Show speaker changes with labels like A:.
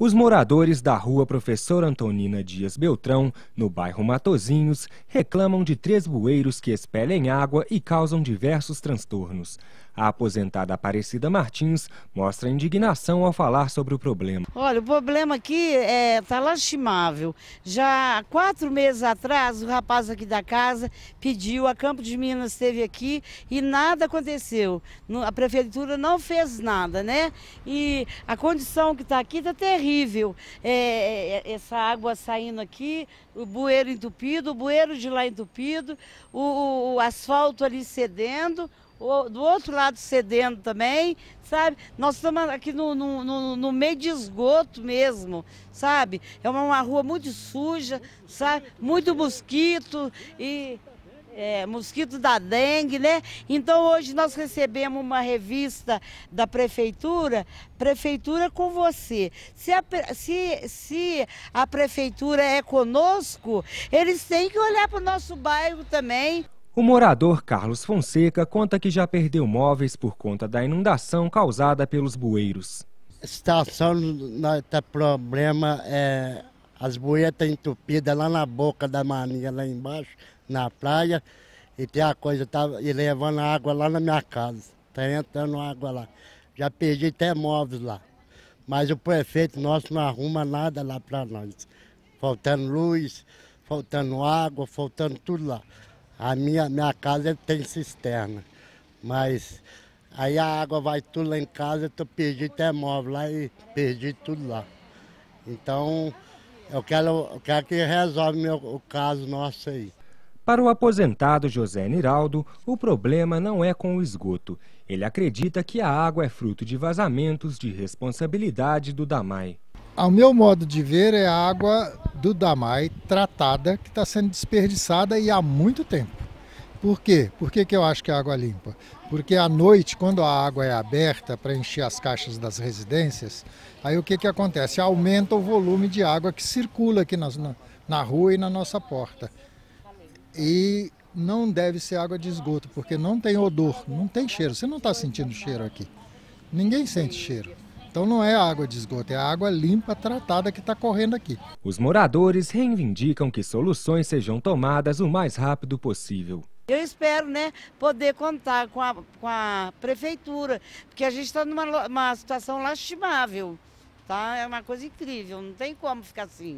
A: Os moradores da rua Professor Antonina Dias Beltrão, no bairro Matozinhos, reclamam de três bueiros que expelem água e causam diversos transtornos. A aposentada Aparecida Martins mostra indignação ao falar sobre o problema.
B: Olha, o problema aqui está é, tá lastimável. Já quatro meses atrás, o rapaz aqui da casa pediu, a Campo de Minas esteve aqui e nada aconteceu. A prefeitura não fez nada, né? E a condição que está aqui está terrível. É, é, é, essa água saindo aqui, o bueiro entupido, o bueiro de lá entupido, o, o asfalto ali cedendo, do outro lado cedendo também, sabe? Nós estamos aqui no, no, no, no meio de esgoto mesmo, sabe? É uma, uma rua muito suja, sabe? Muito mosquito e é, mosquito da dengue, né? Então hoje nós recebemos uma revista da prefeitura, prefeitura com você. Se a, se, se a prefeitura é conosco, eles têm que olhar para o nosso bairro também.
A: O morador Carlos Fonseca conta que já perdeu móveis por conta da inundação causada pelos bueiros. A situação está tá
C: problema é as bueiras estão tá entupidas lá na boca da mania lá embaixo, na praia, e tem a coisa, tá e levando água lá na minha casa. Está entrando água lá. Já perdi até móveis lá. Mas o prefeito nosso não arruma nada lá para nós. Faltando luz, faltando água, faltando tudo lá. A minha, minha casa tem cisterna, mas aí a água vai tudo lá em casa, eu perdi até móvel lá e perdi tudo lá. Então eu quero, eu quero que resolve meu, o caso nosso
A: aí. Para o aposentado José Niraldo, o problema não é com o esgoto. Ele acredita que a água é fruto de vazamentos de responsabilidade do Damai.
D: Ao meu modo de ver, é a água do Damai tratada que está sendo desperdiçada e há muito tempo. Por quê? Por que, que eu acho que é água limpa? Porque à noite, quando a água é aberta para encher as caixas das residências, aí o que, que acontece? Aumenta o volume de água que circula aqui na, na rua e na nossa porta. E não deve ser água de esgoto, porque não tem odor, não tem cheiro. Você não está sentindo cheiro aqui. Ninguém sente cheiro. Então não é água de esgoto, é água limpa
A: tratada que está correndo aqui. Os moradores reivindicam que soluções sejam tomadas o mais rápido possível.
B: Eu espero né, poder contar com a, com a prefeitura, porque a gente está numa situação lastimável. Tá? É uma coisa incrível, não tem como ficar assim.